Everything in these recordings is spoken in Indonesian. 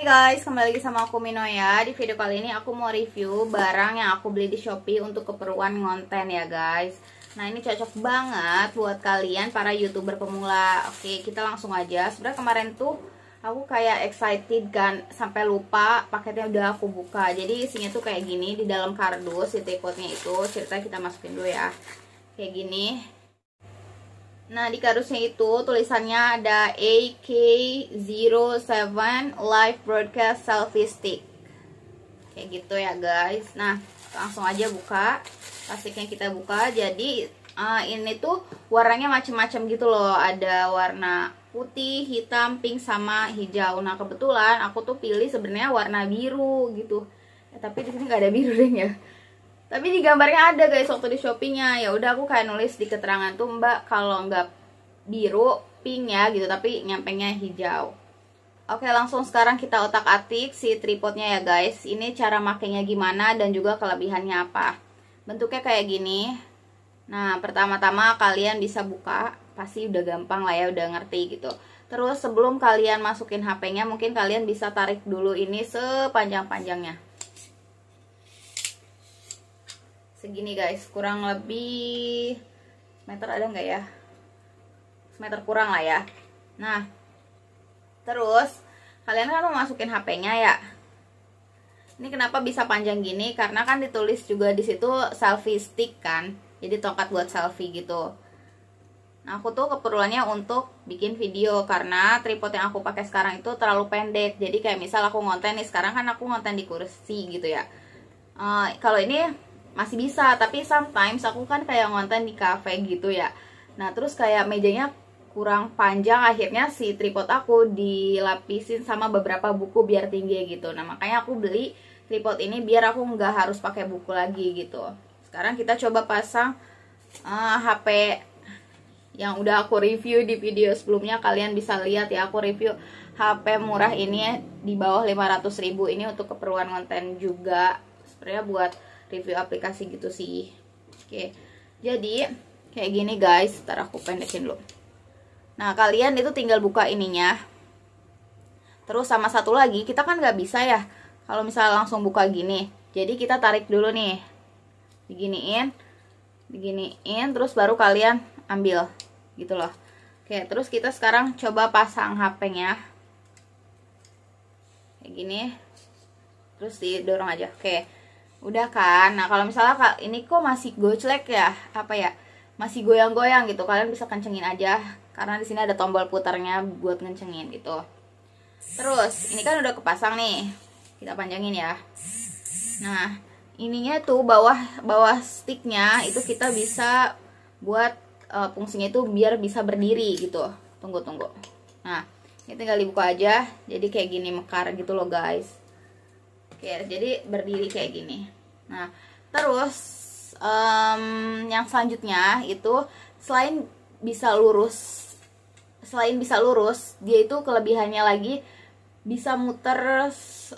Hey guys, kembali lagi sama aku Mino ya Di video kali ini aku mau review barang yang aku beli di Shopee untuk keperluan ngonten ya guys Nah ini cocok banget buat kalian para youtuber pemula Oke kita langsung aja Sebenernya kemarin tuh aku kayak excited kan Sampai lupa paketnya udah aku buka Jadi isinya tuh kayak gini di dalam kardus si tekotnya itu Cerita kita masukin dulu ya Kayak gini Nah, di kardusnya itu tulisannya ada AK07 Live Broadcast Selfie Stick. Kayak gitu ya, guys. Nah, langsung aja buka. Plastiknya kita buka. Jadi, uh, ini tuh warnanya macam-macam gitu loh. Ada warna putih, hitam, pink sama hijau. Nah, kebetulan aku tuh pilih sebenarnya warna biru gitu. Ya, tapi di sini nggak ada biru deh ya tapi di gambarnya ada guys waktu di shoppingnya ya udah aku kayak nulis di keterangan tuh mbak kalau nggak biru pink ya gitu tapi nyampenya hijau Oke langsung sekarang kita otak atik si tripodnya ya guys Ini cara makainya gimana dan juga kelebihannya apa Bentuknya kayak gini Nah pertama-tama kalian bisa buka Pasti udah gampang lah ya udah ngerti gitu Terus sebelum kalian masukin HP-nya mungkin kalian bisa tarik dulu ini sepanjang-panjangnya segini guys kurang lebih meter ada nggak ya meter kurang lah ya nah terus kalian kan mau masukin HP-nya ya ini kenapa bisa panjang gini karena kan ditulis juga di situ selfie stick kan jadi tongkat buat selfie gitu nah aku tuh keperluannya untuk bikin video karena tripod yang aku pakai sekarang itu terlalu pendek jadi kayak misal aku ngonten nih sekarang kan aku ngonten di kursi gitu ya uh, kalau ini masih bisa tapi sometimes aku kan kayak ngonten di cafe gitu ya nah terus kayak mejanya kurang panjang akhirnya si tripod aku dilapisin sama beberapa buku biar tinggi gitu nah makanya aku beli tripod ini biar aku nggak harus pakai buku lagi gitu sekarang kita coba pasang uh, eh, HP yang udah aku review di video sebelumnya kalian bisa lihat ya aku review HP murah ini ya, di bawah 500 ribu ini untuk keperluan konten juga sebenarnya buat review aplikasi gitu sih oke jadi kayak gini guys ntar aku pendekin dulu nah kalian itu tinggal buka ininya terus sama satu lagi kita kan nggak bisa ya kalau misalnya langsung buka gini jadi kita tarik dulu nih diginiin diginiin terus baru kalian ambil gitu loh oke terus kita sekarang coba pasang HP-nya kayak gini terus didorong aja oke udah kan nah kalau misalnya kak ini kok masih goclek ya apa ya masih goyang-goyang gitu kalian bisa kencengin aja karena di sini ada tombol putarnya buat kencengin gitu terus ini kan udah kepasang nih kita panjangin ya nah ininya tuh bawah bawah sticknya itu kita bisa buat uh, fungsinya itu biar bisa berdiri gitu tunggu tunggu nah ini tinggal dibuka aja jadi kayak gini mekar gitu loh guys ya jadi berdiri kayak gini nah terus um, yang selanjutnya itu selain bisa lurus selain bisa lurus dia itu kelebihannya lagi bisa muter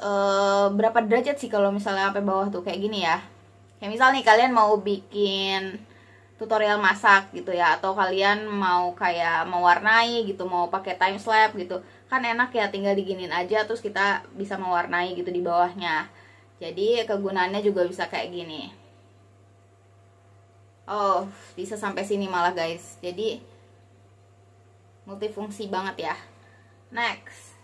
uh, berapa derajat sih kalau misalnya sampai bawah tuh kayak gini ya kayak misalnya nih kalian mau bikin tutorial masak gitu ya atau kalian mau kayak mewarnai gitu mau pakai time slap gitu kan enak ya tinggal diginin aja terus kita bisa mewarnai gitu di bawahnya jadi kegunaannya juga bisa kayak gini oh bisa sampai sini malah guys jadi multifungsi banget ya next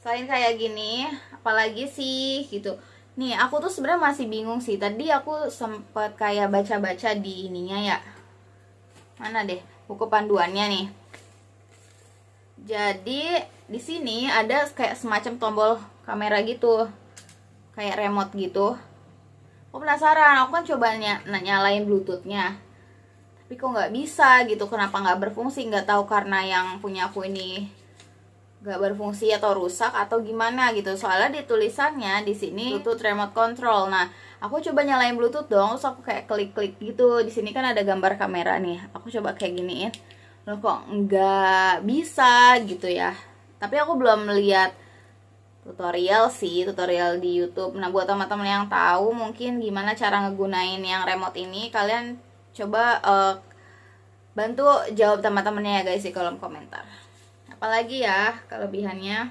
selain kayak gini apalagi sih gitu nih aku tuh sebenarnya masih bingung sih tadi aku sempet kayak baca-baca di ininya ya mana deh buku panduannya nih jadi di sini ada kayak semacam tombol kamera gitu. Kayak remote gitu. Aku penasaran, aku kan coba ny nah, nyalain bluetoothnya tapi kok nggak bisa gitu kenapa nggak berfungsi nggak tahu karena yang punya aku ini nggak berfungsi atau rusak atau gimana gitu soalnya di tulisannya di sini bluetooth remote control nah aku coba nyalain bluetooth dong terus aku kayak klik klik gitu di sini kan ada gambar kamera nih aku coba kayak giniin lo kok nggak bisa gitu ya tapi aku belum lihat tutorial sih tutorial di YouTube nah buat teman-teman yang tahu mungkin gimana cara ngegunain yang remote ini kalian coba uh, bantu jawab teman-temannya ya guys di kolom komentar apalagi ya kelebihannya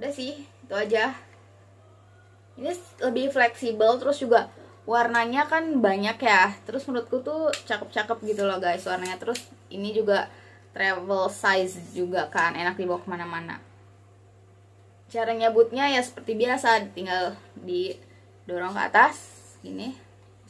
udah sih itu aja ini lebih fleksibel terus juga warnanya kan banyak ya terus menurutku tuh cakep-cakep gitu loh guys warnanya terus ini juga travel size juga kan enak dibawa kemana-mana cara nyabutnya ya seperti biasa tinggal didorong ke atas gini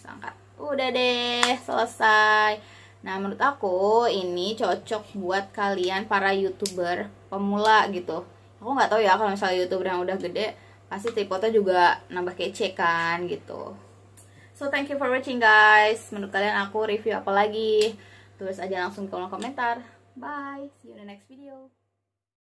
angkat udah deh selesai nah menurut aku ini cocok buat kalian para youtuber pemula gitu aku nggak tahu ya kalau misalnya youtuber yang udah gede pasti tripodnya juga nambah kece kan gitu So thank you for watching guys. Menurut kalian aku review apa lagi? Tulis aja langsung di kolom komentar. Bye. See you in the next video.